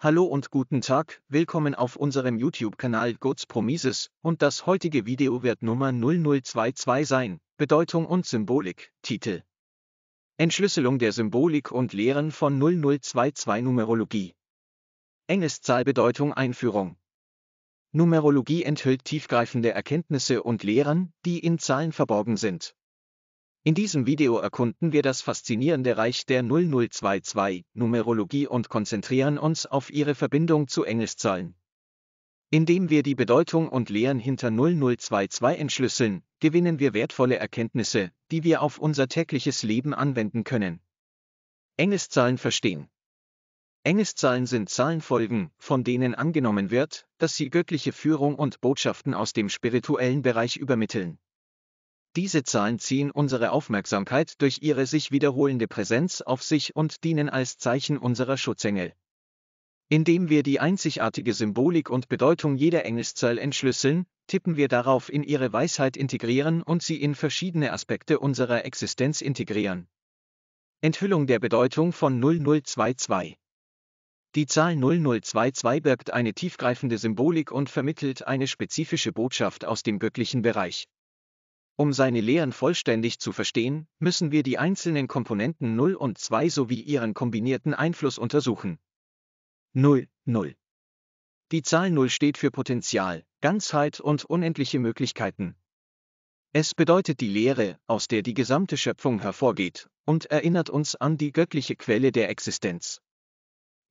Hallo und guten Tag, willkommen auf unserem YouTube-Kanal Goods Promises und das heutige Video wird Nummer 0022 sein, Bedeutung und Symbolik, Titel. Entschlüsselung der Symbolik und Lehren von 0022 Numerologie. Enges Zahlbedeutung Einführung. Numerologie enthüllt tiefgreifende Erkenntnisse und Lehren, die in Zahlen verborgen sind. In diesem Video erkunden wir das faszinierende Reich der 0022 Numerologie und konzentrieren uns auf ihre Verbindung zu Engelszahlen. Indem wir die Bedeutung und Lehren hinter 0022 entschlüsseln, gewinnen wir wertvolle Erkenntnisse, die wir auf unser tägliches Leben anwenden können. Engelszahlen verstehen. Engelszahlen sind Zahlenfolgen, von denen angenommen wird, dass sie göttliche Führung und Botschaften aus dem spirituellen Bereich übermitteln. Diese Zahlen ziehen unsere Aufmerksamkeit durch ihre sich wiederholende Präsenz auf sich und dienen als Zeichen unserer Schutzengel. Indem wir die einzigartige Symbolik und Bedeutung jeder Engelszahl entschlüsseln, tippen wir darauf in ihre Weisheit integrieren und sie in verschiedene Aspekte unserer Existenz integrieren. Enthüllung der Bedeutung von 0022 die Zahl 0022 birgt eine tiefgreifende Symbolik und vermittelt eine spezifische Botschaft aus dem göttlichen Bereich. Um seine Lehren vollständig zu verstehen, müssen wir die einzelnen Komponenten 0 und 2 sowie ihren kombinierten Einfluss untersuchen. 0, 0. Die Zahl 0 steht für Potenzial, Ganzheit und unendliche Möglichkeiten. Es bedeutet die Lehre, aus der die gesamte Schöpfung hervorgeht, und erinnert uns an die göttliche Quelle der Existenz.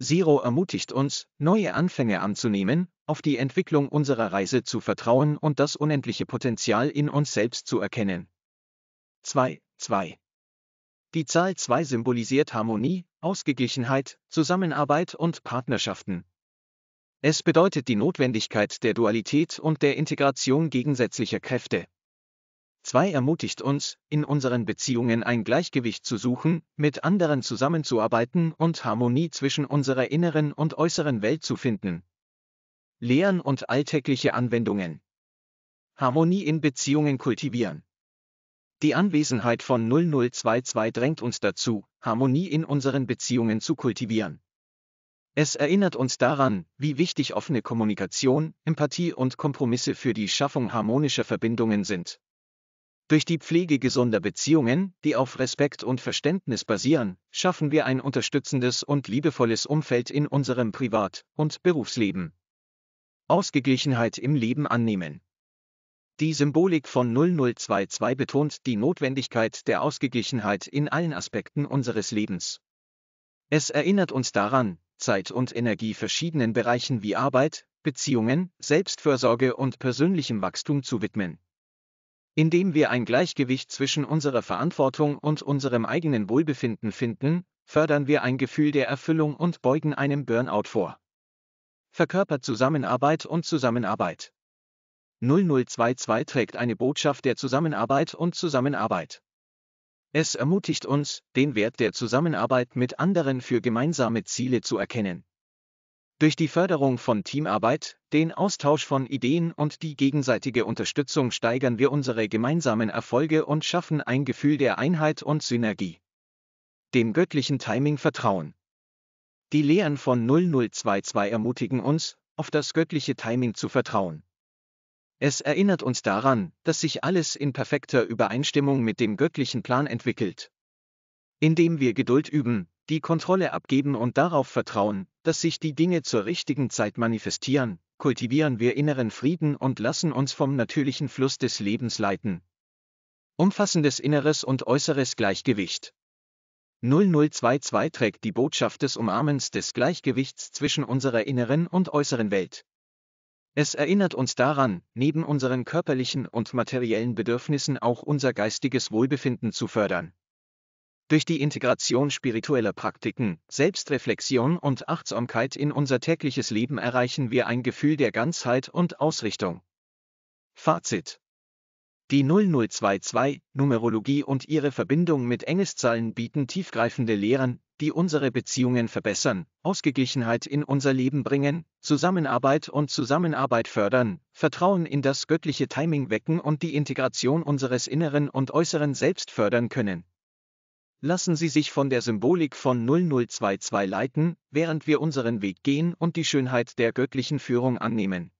Zero ermutigt uns, neue Anfänge anzunehmen, auf die Entwicklung unserer Reise zu vertrauen und das unendliche Potenzial in uns selbst zu erkennen. 2. 2. Die Zahl 2 symbolisiert Harmonie, Ausgeglichenheit, Zusammenarbeit und Partnerschaften. Es bedeutet die Notwendigkeit der Dualität und der Integration gegensätzlicher Kräfte. 2 ermutigt uns, in unseren Beziehungen ein Gleichgewicht zu suchen, mit anderen zusammenzuarbeiten und Harmonie zwischen unserer inneren und äußeren Welt zu finden. Lehren und alltägliche Anwendungen. Harmonie in Beziehungen kultivieren. Die Anwesenheit von 0022 drängt uns dazu, Harmonie in unseren Beziehungen zu kultivieren. Es erinnert uns daran, wie wichtig offene Kommunikation, Empathie und Kompromisse für die Schaffung harmonischer Verbindungen sind. Durch die Pflege gesunder Beziehungen, die auf Respekt und Verständnis basieren, schaffen wir ein unterstützendes und liebevolles Umfeld in unserem Privat- und Berufsleben. Ausgeglichenheit im Leben annehmen. Die Symbolik von 0022 betont die Notwendigkeit der Ausgeglichenheit in allen Aspekten unseres Lebens. Es erinnert uns daran, Zeit und Energie verschiedenen Bereichen wie Arbeit, Beziehungen, Selbstfürsorge und persönlichem Wachstum zu widmen. Indem wir ein Gleichgewicht zwischen unserer Verantwortung und unserem eigenen Wohlbefinden finden, fördern wir ein Gefühl der Erfüllung und beugen einem Burnout vor verkörpert Zusammenarbeit und Zusammenarbeit. 0022 trägt eine Botschaft der Zusammenarbeit und Zusammenarbeit. Es ermutigt uns, den Wert der Zusammenarbeit mit anderen für gemeinsame Ziele zu erkennen. Durch die Förderung von Teamarbeit, den Austausch von Ideen und die gegenseitige Unterstützung steigern wir unsere gemeinsamen Erfolge und schaffen ein Gefühl der Einheit und Synergie. Dem göttlichen Timing vertrauen. Die Lehren von 0022 ermutigen uns, auf das göttliche Timing zu vertrauen. Es erinnert uns daran, dass sich alles in perfekter Übereinstimmung mit dem göttlichen Plan entwickelt. Indem wir Geduld üben, die Kontrolle abgeben und darauf vertrauen, dass sich die Dinge zur richtigen Zeit manifestieren, kultivieren wir inneren Frieden und lassen uns vom natürlichen Fluss des Lebens leiten. Umfassendes inneres und äußeres Gleichgewicht. 0022 trägt die Botschaft des Umarmens des Gleichgewichts zwischen unserer inneren und äußeren Welt. Es erinnert uns daran, neben unseren körperlichen und materiellen Bedürfnissen auch unser geistiges Wohlbefinden zu fördern. Durch die Integration spiritueller Praktiken, Selbstreflexion und Achtsamkeit in unser tägliches Leben erreichen wir ein Gefühl der Ganzheit und Ausrichtung. Fazit die 0022 Numerologie und ihre Verbindung mit Engelszahlen bieten tiefgreifende Lehren, die unsere Beziehungen verbessern, Ausgeglichenheit in unser Leben bringen, Zusammenarbeit und Zusammenarbeit fördern, Vertrauen in das göttliche Timing wecken und die Integration unseres inneren und äußeren Selbst fördern können. Lassen Sie sich von der Symbolik von 0022 leiten, während wir unseren Weg gehen und die Schönheit der göttlichen Führung annehmen.